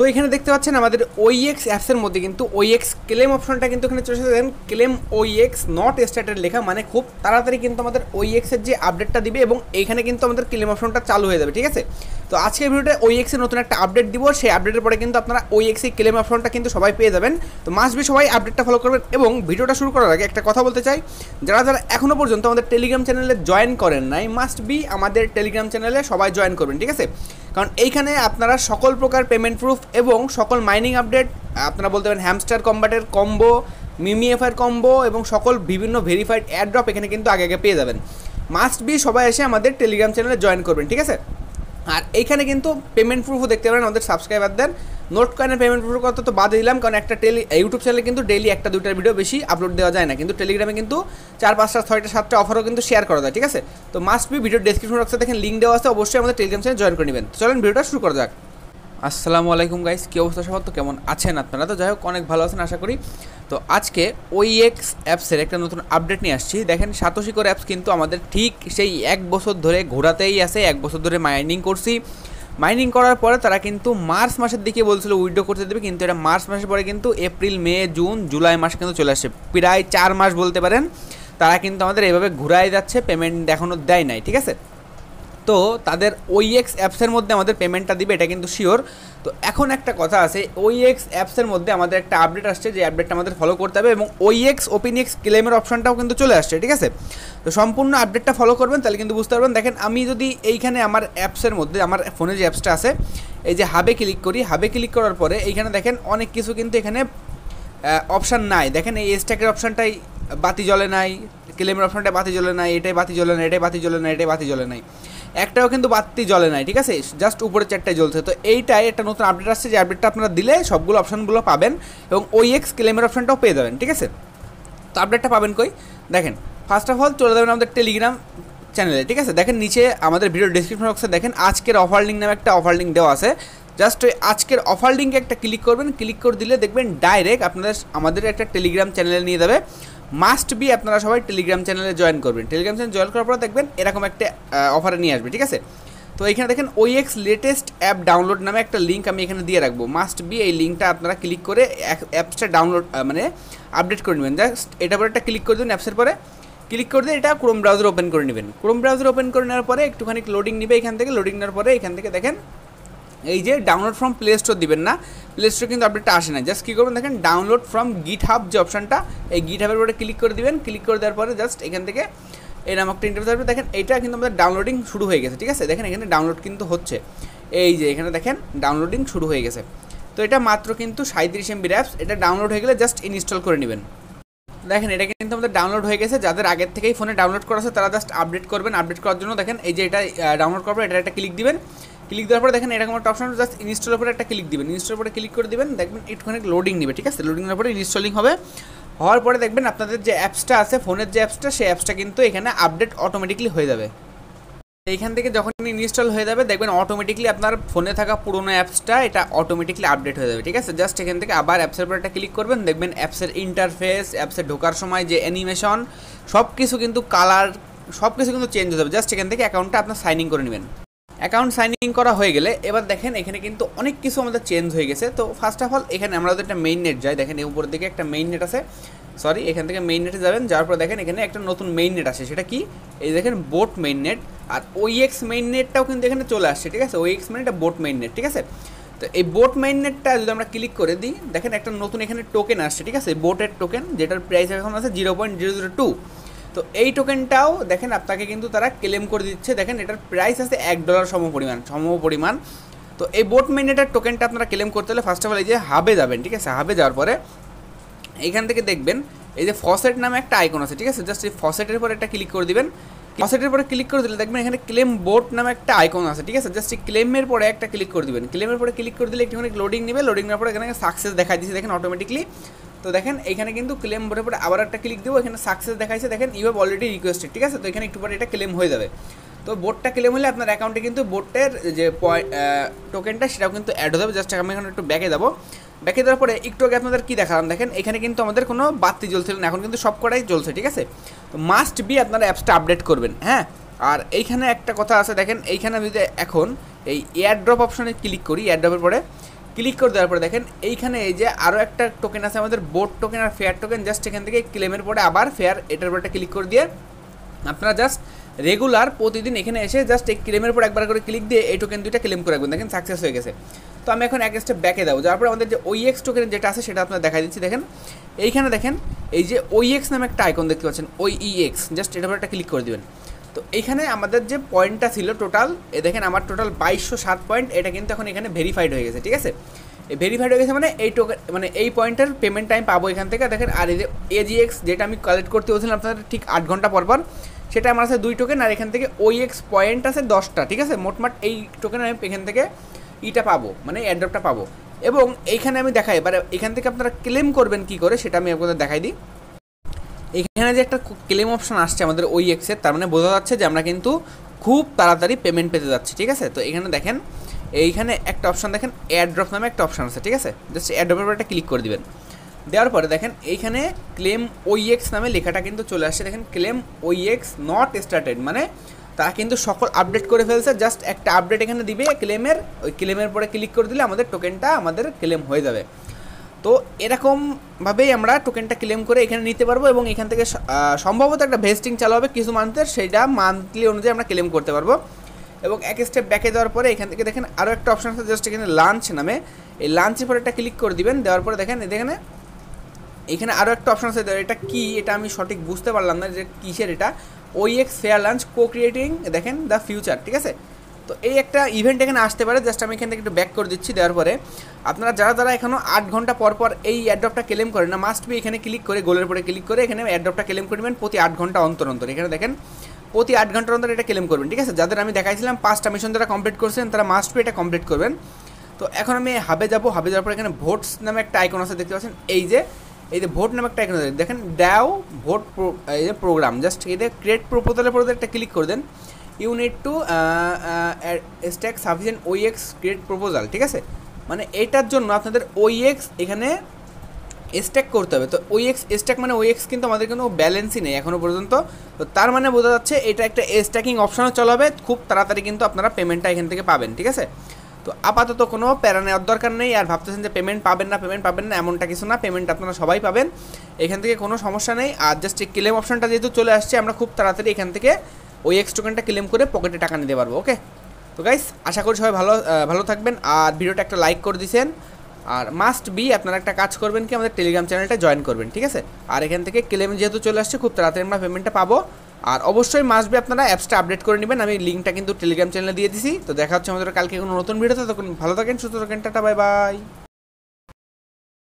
তো এখানে দেখতে পাচ্ছেন আমাদের e এক্স অ্যাপসের মধ্যে কিন্তু এক্স ক্লেম অপশনটা কিন্তু এখানে চলে দেন ক্লেম এক্স নট স্টার্টেড লেখা মানে খুব তাড়াতাড়ি কিন্তু আমাদের ওই e এক্সের যে আপডেটটা দিবে এবং এখানে কিন্তু আমাদের ক্লেম অপশনটা চালু হয়ে যাবে ঠিক আছে তো আজকের ভিডিওতে e এক্সের নতুন একটা আপডেট দিব সেই আপডেটের পরে কিন্তু আপনারা ওইএক্সে ক্লেম অপশনটা কিন্তু সবাই পেয়ে যাবেন তো বি সবাই আপডেটটা ফলো করবেন এবং ভিডিওটা শুরু করার আগে একটা কথা বলতে চাই যারা যারা এখনও পর্যন্ত আমাদের টেলিগ্রাম চ্যানেলে জয়েন করেন নাই মাস্ট বি আমাদের টেলিগ্রাম চ্যানেলে সবাই জয়েন করবেন ঠিক আছে কারণ এইখানে আপনারা সকল প্রকার পেমেন্ট প্রুফ এবং সকল মাইনিং আপডেট আপনারা বলতে পারেন হ্যামস্টার কম্বাটের কম্বো মিমিএফআর কম্বো এবং সকল বিভিন্ন ভেরিফাইড অ্যাড্রপ এখানে কিন্তু আগে আগে পেয়ে যাবেন মাস্ট বি সবাই এসে আমাদের টেলিগ্রাম চ্যানেলে জয়েন করবেন ঠিক আছে আর এইখানে কিন্তু পেমেন্ট প্রুফও দেখতে পারেন আমাদের সাবস্ক্রাইবারদের নোট কয়েনের পেমেন্ট প্রুফের কথা তো বাদ দিলাম কারণ একটা টেলি ইউটিউব চ্যানেলে কিন্তু ডেলি একটা দুইটা ভিডিও বেশি আপলোড দেওয়া যায় না কিন্তু টেলিগ্রামে কিন্তু চার পাঁচটা ছয়টা সাতটা অফারও কিন্তু শেয়ার করা যায় ঠিক আছে তো মাস্ট বি ভিডিও ডেসক্রিপশন বক্সে দেখেন লিঙ্ক দেওয়া আছে অবশ্যই আমাদের টেলিগ্রাম চ্যানেল জয়েন করে নেবেন চলেন ভিডিওটা শুরু করা যাক আসসালামু আলাইকুম গাইস কী অবস্থা সবার তো কেমন আছেন আপনারা তো যাই হোক অনেক ভালো আছেন আশা করি তো আজকে ওই এক্স অ্যাপসের একটা নতুন আপডেট নিয়ে আসছি দেখেন সাতশি করে অ্যাপস কিন্তু আমাদের ঠিক সেই এক বছর ধরে ঘোরাতেই আছে এক বছর ধরে মাইনিং করছি মাইনিং করার পরে তারা কিন্তু মার্চ মাসের দিকে বলছিল উইড্রো করতে দেবে কিন্তু এটা মার্চ মাসের পরে কিন্তু এপ্রিল মে জুন জুলাই মাস কিন্তু চলে আসছে প্রায় চার মাস বলতে পারেন তারা কিন্তু আমাদের এভাবে ঘুরাই যাচ্ছে পেমেন্ট এখনও দেয় নাই ঠিক আছে তো তাদের ওই এক্স অ্যাপসের মধ্যে আমাদের পেমেন্টটা দিবে এটা কিন্তু শিওর তো এখন একটা কথা আছে ওই এক্স অ্যাপসের মধ্যে আমাদের একটা আপডেট আসছে যে আপডেটটা আমাদের ফলো করতে হবে এবং ওই এক্স ওপেন এক্স ক্লেমের অপশনটাও কিন্তু চলে আসছে ঠিক আছে তো সম্পূর্ণ আপডেটটা ফলো করবেন তাহলে কিন্তু বুঝতে পারবেন দেখেন আমি যদি এইখানে আমার অ্যাপসের মধ্যে আমার ফোনে যে অ্যাপসটা আছে এই যে হাবে ক্লিক করি হাবে ক্লিক করার পরে এইখানে দেখেন অনেক কিছু কিন্তু এখানে অপশান নাই দেখেন এই এসট্যাকের অপশানটাই বাতি জ্বলে নাই ক্লেমের অপশানটা বাতি জ্বলে নাই এটাই বাতি জ্বলে না এটাই বাতি জ্বলে না এটাই বাতি জ্বলে নাই একটাও কিন্তু বাতি জ্বলে নাই ঠিক আছে জাস্ট উপরে চারটায় জ্বলছে তো এইটাই একটা নতুন আপডেট আসছে যে আপডেটটা আপনারা দিলে সবগুলো অপশানগুলো পাবেন এবং ওই এক্স ক্লেমের অপশানটাও পেয়ে যাবেন ঠিক আছে তো আপডেটটা পাবেন কই দেখেন ফার্স্ট অফ অল চলে যাবেন আমাদের টেলিগ্রাম চ্যানেলে ঠিক আছে দেখেন নিচে আমাদের ভিডিও ডিসক্রিপশন বক্সে দেখেন আজকের অফার লিঙ্ক নামে একটা অফার লিঙ্ক দেওয়া আছে জাস্ট ওই আজকের অফার লিঙ্কে একটা ক্লিক করবেন ক্লিক করে দিলে দেখবেন ডাইরেক্ট আপনাদের আমাদের একটা টেলিগ্রাম চ্যানেলে নিয়ে যাবে মাস্ট বি আপনারা সবাই টেলিগ্রাম চ্যানেলে জয়েন করবেন টেলিগ্রাম চ্যানেল জয়েন করার পর দেখবেন এরকম একটা অফারে নিয়ে আসবে ঠিক আছে তো এখানে দেখেন ওই এক্স লেটেস্ট অ্যাপ ডাউনলোড নামে একটা লিঙ্ক আমি এখানে দিয়ে রাখবো মাস্ট বি এই লিঙ্কটা আপনারা ক্লিক করে অ্যাপসটা ডাউনলোড মানে আপডেট করে নেবেন জাস্ট এটা পরে একটা ক্লিক করে দেবেন অ্যাপসের পরে ক্লিক করে দিয়ে এটা ক্রোম ব্রাউজার ওপেন করে নেবেন ক্রোম ব্রাউজার ওপেন করে নেওয়ার পরে একটুখানি লোডিং নেবে এখান থেকে লোডিং নেওয়ার পরে এখান থেকে দেখেন এই যে ডাউনলোড ফ্রম প্লে স্টোর দিবেন না প্লে স্টোর কিন্তু আপডেটটা আসে না জাস্ট কী করবেন দেখেন ডাউনলোড ফ্রম গিট হাব যে অপশানটা এই গিট হাবের উপরে ক্লিক করে দিবেন ক্লিক করে দেওয়ার পরে জাস্ট এখান থেকে এই নামক ইন্টারভিউ আসবে দেখেন এটা কিন্তু আমাদের ডাউনলোডিং শুরু হয়ে গেছে ঠিক আছে দেখেন এখানে ডাউনলোড কিন্তু হচ্ছে এই যে এখানে দেখেন ডাউনলোডিং শুরু হয়ে গেছে তো এটা মাত্র কিন্তু সাঁত্রিশ এমবি অ্যাপস এটা ডাউনলোড হয়ে গেলে জাস্ট ইনস্টল করে নেবেন দেখেন এটা কিন্তু আমাদের ডাউনলোড হয়ে গেছে যাদের আগের থেকেই ফোনে ডাউনলোড করা আছে তারা জাস্ট আপডেট করবেন আপডেট করার জন্য দেখেন এই যে এটা ডাউনলোড করবেন এটা একটা ক্লিক দিবেন ক্লিক দেওয়ার পরে দেখেন এরকম একটা অপশন জাস্ট ইনস্টলের উপরে একটা ক্লিক দিবেন ইনস্টলের উপরে ক্লিক করে দিবেন দেখবেন একটুখানি লোডিং নেবে ঠিক আছে লোডিং নেওয়ার পরে ইনস্টলিং হবে হওয়ার পরে দেখবেন আপনাদের যে অ্যাপসটা আছে ফোনের যে অ্যাপসটা সেই অ্যাপসটা কিন্তু এখানে আপডেট অটোমেটিকলি হয়ে যাবে এইখান থেকে যখন ইনস্টল হয়ে যাবে দেখবেন অটোমেটিকলি আপনার ফোনে থাকা পুরোনো অ্যাপসটা এটা অটোমেটিকলি আপডেট হয়ে যাবে ঠিক আছে জাস্ট এখান থেকে আবার অ্যাপসের উপর একটা ক্লিক করবেন দেখবেন অ্যাপসের ইন্টারফেস অ্যাপসে ঢোকার সময় যে অ্যানিমেশন সব কিছু কিন্তু কালার সব কিছু কিন্তু চেঞ্জ হয়ে যাবে জাস্ট এখান থেকে অ্যাকাউন্টটা আপনার সাইন ইন করে নেবেন অ্যাকাউন্ট সাইন ইন করা হয়ে গেলে এবার দেখেন এখানে কিন্তু অনেক কিছু আমাদের চেঞ্জ হয়ে গেছে তো ফার্স্ট অফ অল এখানে আমরা একটা মেইন নেট যাই দেখেন এই উপরের দিকে একটা মেইন নেট আছে সরি এখান থেকে মেইন নেটে যাবেন যাওয়ার পর দেখেন এখানে একটা নতুন মেইন নেট আসে সেটা কি এই দেখেন বোট মেইন নেট আর ওই এক্স মেইন নেটটাও কিন্তু এখানে চলে আসছে ঠিক আছে ওই এক্স মেইন এটা বোট মেইন নেট ঠিক আছে তো এই বোট মেইন নেটটা যদি আমরা ক্লিক করে দিই দেখেন একটা নতুন এখানে টোকেন আসছে ঠিক আছে বোটের টোকেন যেটার প্রাইস এখন আছে zero point zero zero two তো এই টোকেনটাও দেখেন আপনাকে কিন্তু তারা ক্লেম করে দিচ্ছে দেখেন এটার প্রাইস আছে এক ডলার সম পরিমাণ সম পরিমাণ তো এই বোট মেনেটার টোকেনটা আপনারা ক্লেম করতে হলে ফার্স্ট অফ অল এই যে হাবে যাবেন ঠিক আছে হাবে যাওয়ার পরে এইখান থেকে দেখবেন এই যে ফসেট নামে একটা আইকন আছে ঠিক আছে জাস্ট এই ফসেটের পরে একটা ক্লিক করে দিবেন ফসেটের পরে ক্লিক করে দিলে দেখবেন এখানে ক্লেম বোট নামে একটা আইকন আছে ঠিক আছে জাস্ট এই ক্লেমের পরে একটা ক্লিক করে দিবেন ক্লেমের পরে ক্লিক করে দিলে একটুখানি লোডিং নেবে লোডিং নেওয়ার পরে এখানে সাকসেস দেখা দিচ্ছে দেখেন অটোমেটিকলি তো দেখেন এখানে কিন্তু ক্লেম ভরে পরে আবার একটা ক্লিক দেবো এখানে সাকসেস দেখাইছে দেখেন ইউ হ্যাভ অলরেডি রিকোয়েস্টেড ঠিক আছে তো এখানে একটু পরে এটা ক্লেম হয়ে যাবে তো বোটটা ক্লেম হলে আপনার অ্যাকাউন্টে কিন্তু বোটের যে পয়েন্ট টোকেনটা সেটাও কিন্তু অ্যাড হয়ে যাবে জাস্ট আমি এখানে একটু ব্যাকে যাবো ব্যাকে দেওয়ার পরে একটু আগে আপনাদের কী দেখালাম দেখেন এখানে কিন্তু আমাদের কোনো বাতি জ্বলছিল না এখন কিন্তু সব কটাই জ্বলছে ঠিক আছে তো মাস্ট বি আপনারা অ্যাপসটা আপডেট করবেন হ্যাঁ আর এইখানে একটা কথা আছে দেখেন এইখানে আমি যদি এখন এই এয়ারড্রপ অপশনে ক্লিক করি এয়ারড্রপের পরে ক্লিক করে দেওয়ার পরে দেখেন এইখানে এই যে আরও একটা টোকেন আছে আমাদের বোট টোকেন আর ফেয়ার টোকেন জাস্ট এখান থেকে ক্লেমের পরে আবার ফেয়ার এটার উপর একটা ক্লিক করে দিয়ে আপনারা জাস্ট রেগুলার প্রতিদিন এখানে এসে জাস্ট এই ক্লেমের পর একবার করে ক্লিক দিয়ে এই টোকেন দুইটা ক্লেম করে রাখবেন দেখেন সাকসেস হয়ে গেছে তো আমি এখন এক স্টেপ ব্যাকে দেবো যার পরে আমাদের যে ওই এক্স টোকেন যেটা আছে সেটা আপনার দেখা দিচ্ছি দেখেন এইখানে দেখেন এই যে ওই এক্স e নামে একটা আইকন দেখতে পাচ্ছেন ওই ই এক্স জাস্ট এটার পরে একটা ক্লিক করে দেবেন তো এইখানে আমাদের যে পয়েন্টটা ছিল টোটাল এ দেখেন আমার টোটাল বাইশশো সাত পয়েন্ট এটা কিন্তু এখন এখানে ভেরিফাইড হয়ে গেছে ঠিক আছে ভেরিফাইড হয়ে গেছে মানে এই টোকেন মানে এই পয়েন্টের পেমেন্ট টাইম পাবো এখান থেকে দেখেন আর এজিএক্স যেটা আমি কালেক্ট করতে বলছিলাম আপনাদের ঠিক আট ঘন্টা পর পর সেটা আমার আছে দুই টোকেন আর এখান থেকে ওই এক্স পয়েন্ট আছে দশটা ঠিক আছে মোটমাট এই টোকেন আমি এখান থেকে ইটা পাবো মানে অ্যাড্রপটা পাবো এবং এইখানে আমি দেখাই এবার এখান থেকে আপনারা ক্লেম করবেন কি করে সেটা আমি আপনাদের দেখাই দিই এখানে যে একটা ক্লেম অপশন আসছে আমাদের ওই এক্সের তার মানে বোঝা যাচ্ছে যে আমরা কিন্তু খুব তাড়াতাড়ি পেমেন্ট পেতে যাচ্ছি ঠিক আছে তো এখানে দেখেন এইখানে একটা অপশান দেখেন অ্যাড্রপ নামে একটা অপশান আছে ঠিক আছে জাস্ট অ্যাড্রপের উপর একটা ক্লিক করে দিবেন দেওয়ার পরে দেখেন এইখানে ক্লেম ওই এক্স নামে লেখাটা কিন্তু চলে আসছে দেখেন ক্লেম ওই এক্স নট স্টার্টেড মানে তারা কিন্তু সকল আপডেট করে ফেলছে জাস্ট একটা আপডেট এখানে দিবে ক্লেমের ওই ক্লেমের পরে ক্লিক করে দিলে আমাদের টোকেনটা আমাদের ক্লেম হয়ে যাবে তো এরকমভাবেই আমরা টোকেনটা ক্লেম করে এখানে নিতে পারবো এবং এখান থেকে সম্ভবত একটা ভেস্টিং চালু হবে কিছু মান্থের সেটা মান্থলি অনুযায়ী আমরা ক্লেম করতে পারবো এবং এক স্টেপ ব্যাকে দেওয়ার পরে এখান থেকে দেখেন আরও একটা অপশান আছে জাস্ট এখানে লাঞ্চ নামে এই লাঞ্চের পরে একটা ক্লিক করে দিবেন দেওয়ার পরে দেখেন এখানে এখানে আরও একটা অপশান আছে এটা কি এটা আমি সঠিক বুঝতে পারলাম না যে কিসের এটা ওই X fair launch co creating দেখেন দ্য ফিউচার ঠিক আছে তো এই একটা ইভেন্ট এখানে আসতে পারে জাস্ট আমি এখান থেকে একটু ব্যাক করে দিচ্ছি দেওয়ার পরে আপনারা যারা যারা এখনও আট ঘন্টা পর পর এই অ্যাড্রপটা ক্লেম করে না মাস্ট বি এখানে ক্লিক করে গোলের পরে ক্লিক করে এখানে অ্যাড্রপটা ক্লেম করবেন প্রতি আট ঘন্টা অন্তর অন্তর এখানে দেখেন প্রতি আট ঘন্টার অন্তর এটা ক্লেম করবেন ঠিক আছে যাদের আমি দেখাইছিলাম পাঁচটা মিশন যারা কমপ্লিট করছেন তারা মাস্ট বি এটা কমপ্লিট করবেন তো এখন আমি হাবে যাবো হাবে যাওয়ার পর এখানে ভোটস নামে একটা আইকন আছে দেখতে পাচ্ছেন এই যে এই যে ভোট নামে একটা আইকন দেখেন ড্যাও ভোট এই যে প্রোগ্রাম জাস্ট এই যে ক্রিয়েট প্রোপোজালের পরে একটা ক্লিক করে দেন you need to stake sufficient ওই এক্স ক্রিয়েট প্রপোজাল ঠিক আছে মানে এটার জন্য আপনাদের ওই এক্স এখানে স্ট্যাক করতে হবে তো ওই এক্স স্ট্যাক মানে ওই এক্স কিন্তু আমাদের কোনো ব্যালেন্সই নেই এখনও পর্যন্ত তো তার মানে বোঝা যাচ্ছে এটা একটা স্ট্যাকিং অপশানও হবে খুব তাড়াতাড়ি কিন্তু আপনারা পেমেন্টটা এখান থেকে পাবেন ঠিক আছে তো আপাতত কোনো প্যারা নেওয়ার দরকার নেই আর ভাবতেছেন যে পেমেন্ট পাবেন না পেমেন্ট পাবেন না এমনটা কিছু না পেমেন্ট আপনারা সবাই পাবেন এখান থেকে কোনো সমস্যা নেই আর জাস্ট এই ক্লেম অপশানটা যেহেতু চলে আসছে আমরা খুব তাড়াতাড়ি এখান থেকে ওই এক্স টোকেনটা ক্লেম করে পকেটে টাকা নিতে পারবো ওকে তো গাইস আশা করি সবাই ভালো ভালো থাকবেন আর ভিডিওটা একটা লাইক করে দিয়েছেন আর মাস্ট বি আপনারা একটা কাজ করবেন কি আমাদের টেলিগ্রাম চ্যানেলটা জয়েন করবেন ঠিক আছে আর এখান থেকে ক্লেম যেহেতু চলে আসছে খুব তাড়াতাড়ি আমরা পেমেন্টটা পাবো আর অবশ্যই মাস্ট বি আপনারা অ্যাপসটা আপডেট করে নেবেন আমি লিঙ্কটা কিন্তু টেলিগ্রাম চ্যানেলে দিয়ে দিছি তো দেখা হচ্ছে আমাদের কালকে কোনো নতুন ভিডিওতে তখন ভালো থাকেন সুস্থ থাকেন টাটা বাই বাই